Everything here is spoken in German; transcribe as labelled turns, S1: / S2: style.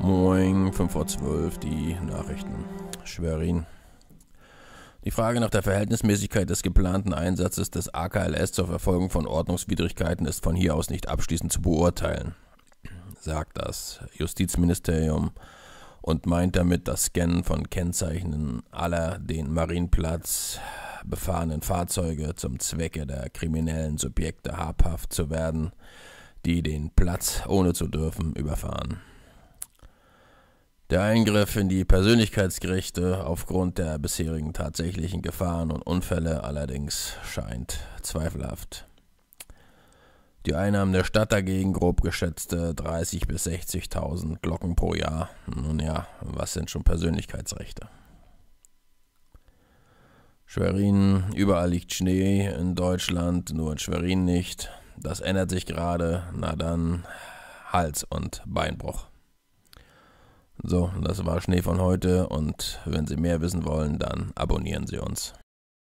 S1: Moin, 5 vor 12, die Nachrichten. Schwerin. Die Frage nach der Verhältnismäßigkeit des geplanten Einsatzes des AKLS zur Verfolgung von Ordnungswidrigkeiten ist von hier aus nicht abschließend zu beurteilen, sagt das Justizministerium und meint damit das Scannen von Kennzeichnen aller den Marienplatz, befahrenen Fahrzeuge zum Zwecke der kriminellen Subjekte habhaft zu werden, die den Platz ohne zu dürfen überfahren. Der Eingriff in die Persönlichkeitsgerichte aufgrund der bisherigen tatsächlichen Gefahren und Unfälle allerdings scheint zweifelhaft. Die Einnahmen der Stadt dagegen grob geschätzte 30.000 bis 60.000 Glocken pro Jahr. Nun ja, was sind schon Persönlichkeitsrechte? Schwerin, überall liegt Schnee, in Deutschland nur in Schwerin nicht. Das ändert sich gerade, na dann Hals- und Beinbruch. So, das war Schnee von heute und wenn Sie mehr wissen wollen, dann abonnieren Sie uns.